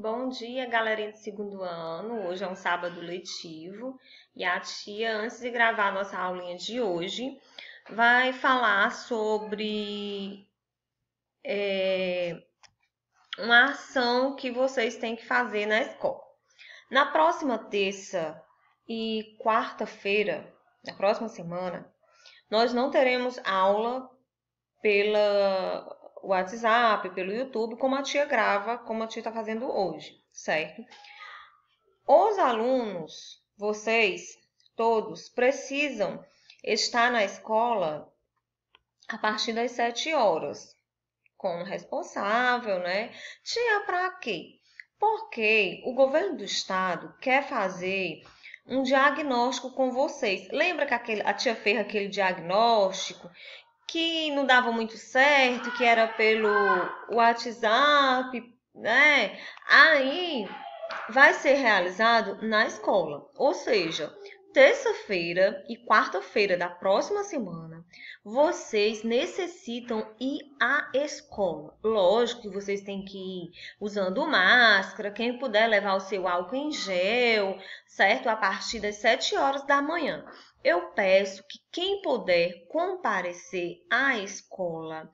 Bom dia, galerinha do segundo ano. Hoje é um sábado letivo e a tia, antes de gravar a nossa aulinha de hoje, vai falar sobre é, uma ação que vocês têm que fazer na escola. Na próxima terça e quarta-feira, na próxima semana, nós não teremos aula pela WhatsApp, pelo YouTube, como a tia grava, como a tia está fazendo hoje, certo? Os alunos, vocês todos, precisam estar na escola a partir das 7 horas, com o responsável, né? Tia, para quê? Porque o governo do estado quer fazer um diagnóstico com vocês. Lembra que aquele, a tia fez aquele diagnóstico que não dava muito certo, que era pelo WhatsApp, né? Aí vai ser realizado na escola, ou seja, terça-feira e quarta-feira da próxima semana, vocês necessitam ir à escola. Lógico que vocês têm que ir usando máscara, quem puder levar o seu álcool em gel, certo? A partir das 7 horas da manhã eu peço que quem puder comparecer à escola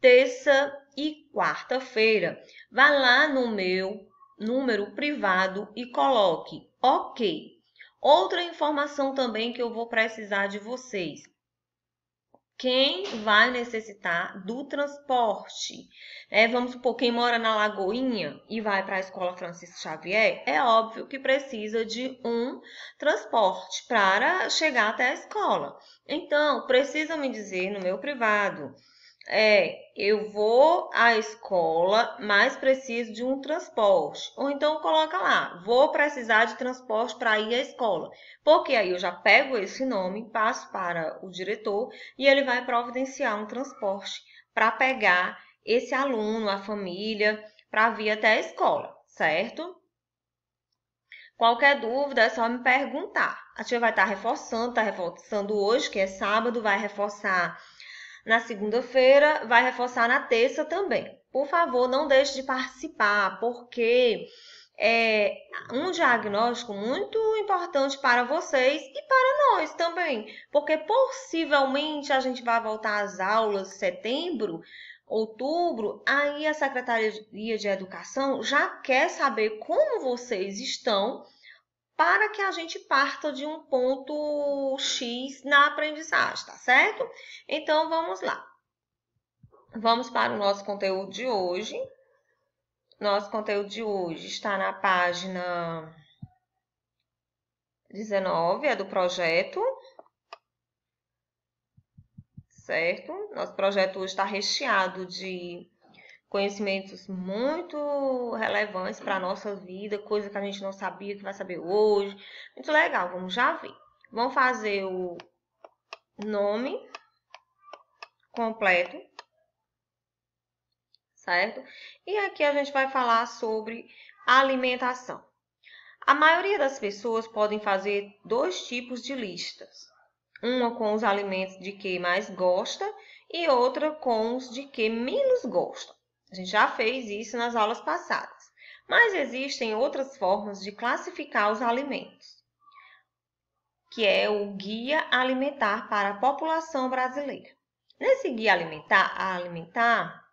terça e quarta-feira, vá lá no meu número privado e coloque OK. Outra informação também que eu vou precisar de vocês quem vai necessitar do transporte. É, vamos supor, quem mora na Lagoinha e vai para a escola Francisco Xavier, é óbvio que precisa de um transporte para chegar até a escola. Então, precisa me dizer no meu privado é, eu vou à escola, mas preciso de um transporte. Ou então coloca lá, vou precisar de transporte para ir à escola. Porque aí eu já pego esse nome, passo para o diretor e ele vai providenciar um transporte para pegar esse aluno, a família, para vir até a escola, certo? Qualquer dúvida é só me perguntar. A tia vai estar tá reforçando, está reforçando hoje, que é sábado, vai reforçar na segunda-feira, vai reforçar na terça também. Por favor, não deixe de participar, porque é um diagnóstico muito importante para vocês e para nós também, porque possivelmente a gente vai voltar às aulas em setembro, outubro, aí a Secretaria de Educação já quer saber como vocês estão para que a gente parta de um ponto X na aprendizagem, tá certo? Então, vamos lá. Vamos para o nosso conteúdo de hoje. Nosso conteúdo de hoje está na página 19, é do projeto. Certo? Nosso projeto hoje está recheado de conhecimentos muito relevantes para a nossa vida, coisa que a gente não sabia que vai saber hoje. Muito legal, vamos já ver. Vamos fazer o nome completo, certo? E aqui a gente vai falar sobre alimentação. A maioria das pessoas podem fazer dois tipos de listas. Uma com os alimentos de que mais gosta e outra com os de que menos gosta. A gente já fez isso nas aulas passadas. Mas existem outras formas de classificar os alimentos, que é o Guia Alimentar para a População Brasileira. Nesse guia alimentar, alimentar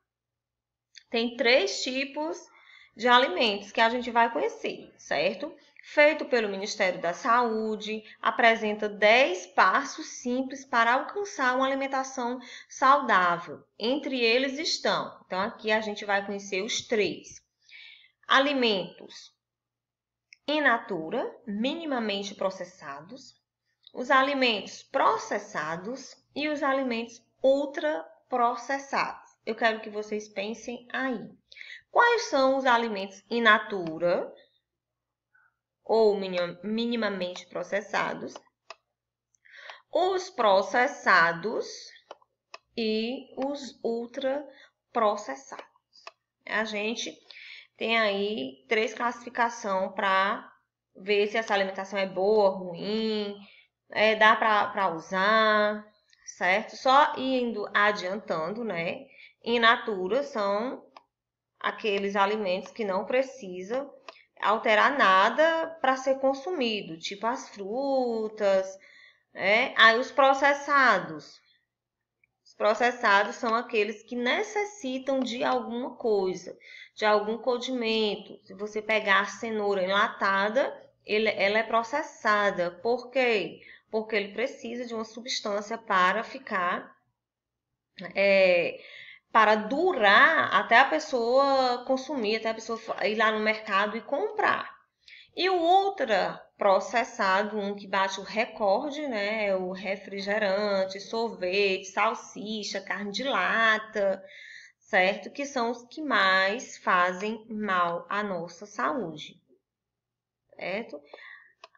tem três tipos de alimentos que a gente vai conhecer, certo? feito pelo Ministério da Saúde, apresenta 10 passos simples para alcançar uma alimentação saudável. Entre eles estão, então aqui a gente vai conhecer os três: alimentos in natura, minimamente processados, os alimentos processados e os alimentos ultraprocessados. Eu quero que vocês pensem aí. Quais são os alimentos in natura? ou minimamente processados, os processados e os ultraprocessados. A gente tem aí três classificações para ver se essa alimentação é boa, ruim, é, dá para usar, certo? Só indo adiantando, né? In natura são aqueles alimentos que não precisa alterar nada para ser consumido, tipo as frutas, né? Aí os processados. Os processados são aqueles que necessitam de alguma coisa, de algum condimento. Se você pegar a cenoura enlatada, ele, ela é processada. Por quê? Porque ele precisa de uma substância para ficar é, para durar até a pessoa consumir, até a pessoa ir lá no mercado e comprar. E o outro processado, um que bate o recorde, né? É o refrigerante, sorvete, salsicha, carne de lata, certo? Que são os que mais fazem mal à nossa saúde, certo?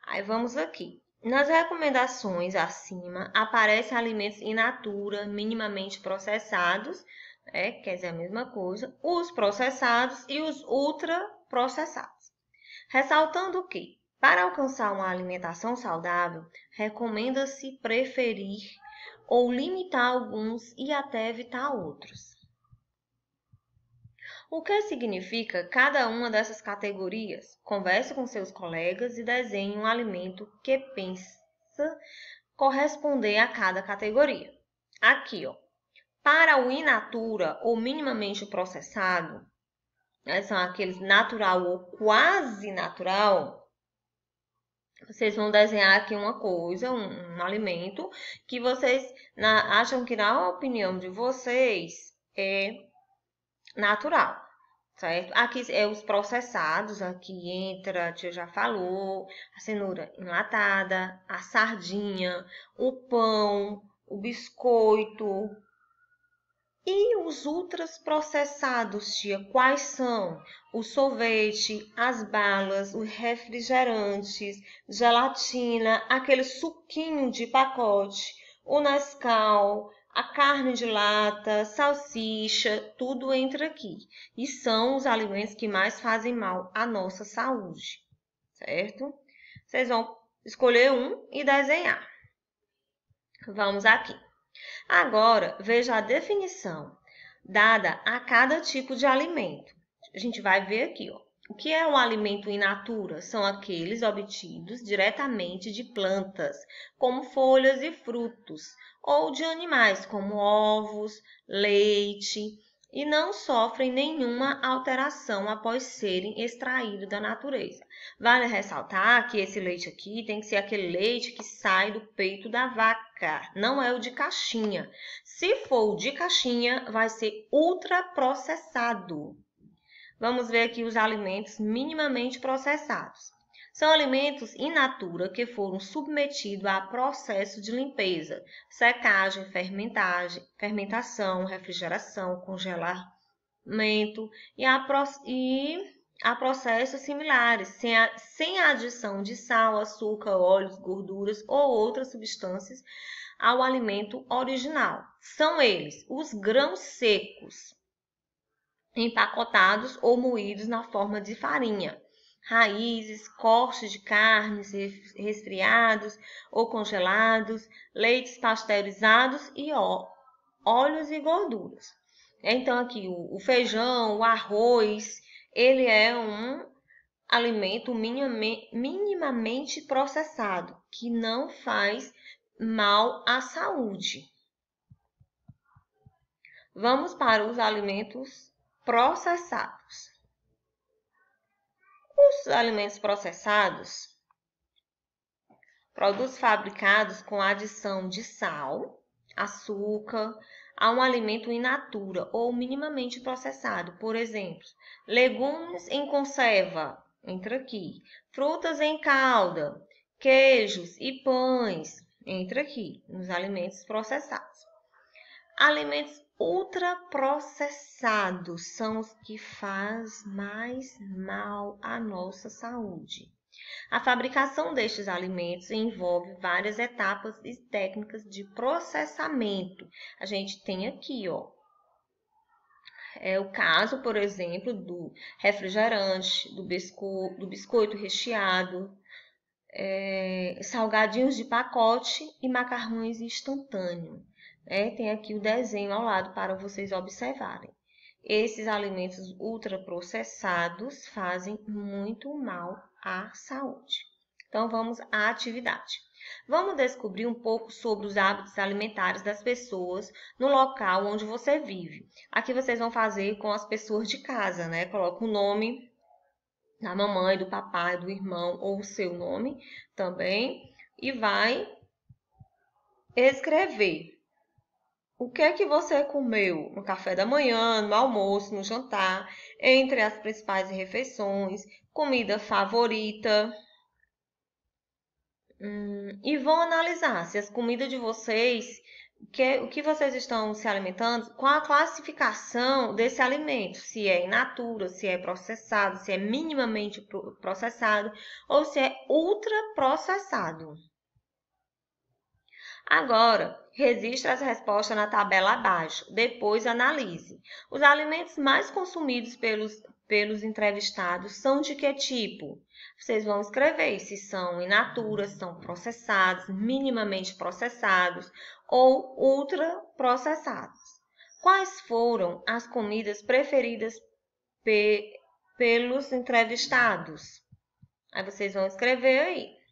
Aí vamos aqui. Nas recomendações acima aparecem alimentos in natura, minimamente processados, né? quer dizer a mesma coisa, os processados e os ultraprocessados. Ressaltando que, para alcançar uma alimentação saudável, recomenda-se preferir ou limitar alguns e até evitar outros. O que significa cada uma dessas categorias? Converse com seus colegas e desenhe um alimento que pensa corresponder a cada categoria. Aqui, ó, para o inatura in ou minimamente processado, né, são aqueles natural ou quase natural, vocês vão desenhar aqui uma coisa, um, um alimento, que vocês na, acham que, na opinião de vocês, é natural, certo? Aqui é os processados, aqui entra, a tia já falou, a cenoura enlatada, a sardinha, o pão, o biscoito, e os processados, tia, quais são? O sorvete, as balas, os refrigerantes, gelatina, aquele suquinho de pacote, o Nescau, a carne de lata, salsicha, tudo entra aqui. E são os alimentos que mais fazem mal à nossa saúde, certo? Vocês vão escolher um e desenhar. Vamos aqui. Agora, veja a definição dada a cada tipo de alimento. A gente vai ver aqui, ó. O que é um alimento in natura? São aqueles obtidos diretamente de plantas, como folhas e frutos, ou de animais, como ovos, leite, e não sofrem nenhuma alteração após serem extraídos da natureza. Vale ressaltar que esse leite aqui tem que ser aquele leite que sai do peito da vaca não é o de caixinha. Se for o de caixinha, vai ser ultraprocessado. Vamos ver aqui os alimentos minimamente processados. São alimentos in natura que foram submetidos a processo de limpeza, secagem, fermentagem, fermentação, refrigeração, congelamento e, a, e a processos similares, sem a, sem a adição de sal, açúcar, óleos, gorduras ou outras substâncias ao alimento original. São eles os grãos secos, empacotados ou moídos na forma de farinha, raízes, cortes de carnes resfriados ou congelados, leites pasteurizados e ó, óleos e gorduras. Então, aqui o, o feijão, o arroz, ele é um alimento minimamente processado, que não faz mal à saúde. Vamos para os alimentos processados. Os alimentos processados, produtos fabricados com adição de sal, açúcar, a um alimento in natura ou minimamente processado, por exemplo, legumes em conserva, entra aqui, frutas em calda, queijos e pães, entra aqui, nos alimentos processados. Alimentos ultraprocessados são os que fazem mais mal à nossa saúde. A fabricação destes alimentos envolve várias etapas e técnicas de processamento. A gente tem aqui, ó, é o caso, por exemplo, do refrigerante, do, bisco, do biscoito recheado, é, salgadinhos de pacote e macarrões instantâneos. Né? Tem aqui o desenho ao lado para vocês observarem. Esses alimentos ultraprocessados fazem muito mal à saúde. Então, vamos à atividade. Vamos descobrir um pouco sobre os hábitos alimentares das pessoas no local onde você vive. Aqui vocês vão fazer com as pessoas de casa, né? Coloca o nome da mamãe, do papai, do irmão ou o seu nome também e vai escrever o que é que você comeu no café da manhã, no almoço, no jantar, entre as principais refeições, comida favorita? Hum, e vão analisar se as comidas de vocês, que, o que vocês estão se alimentando, qual a classificação desse alimento, se é in natura, se é processado, se é minimamente processado ou se é ultraprocessado. processado. Agora, registre as respostas na tabela abaixo, depois analise. Os alimentos mais consumidos pelos, pelos entrevistados são de que tipo? Vocês vão escrever se são in natura, são processados, minimamente processados ou ultraprocessados. Quais foram as comidas preferidas pe pelos entrevistados? Aí vocês vão escrever aí.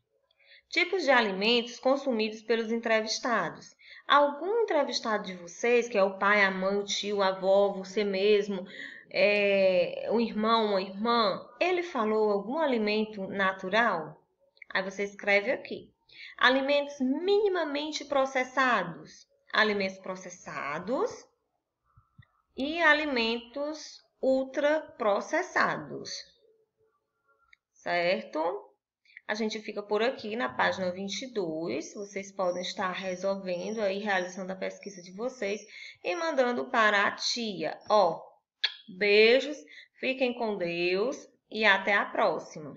Tipos de alimentos consumidos pelos entrevistados. Algum entrevistado de vocês, que é o pai, a mãe, o tio, a avó, você mesmo, é, irmão, a irmã, ele falou algum alimento natural? Aí você escreve aqui. Alimentos minimamente processados. Alimentos processados e alimentos ultraprocessados. Certo? A gente fica por aqui na página 22. Vocês podem estar resolvendo aí, realizando a pesquisa de vocês e mandando para a tia. Ó, beijos, fiquem com Deus e até a próxima.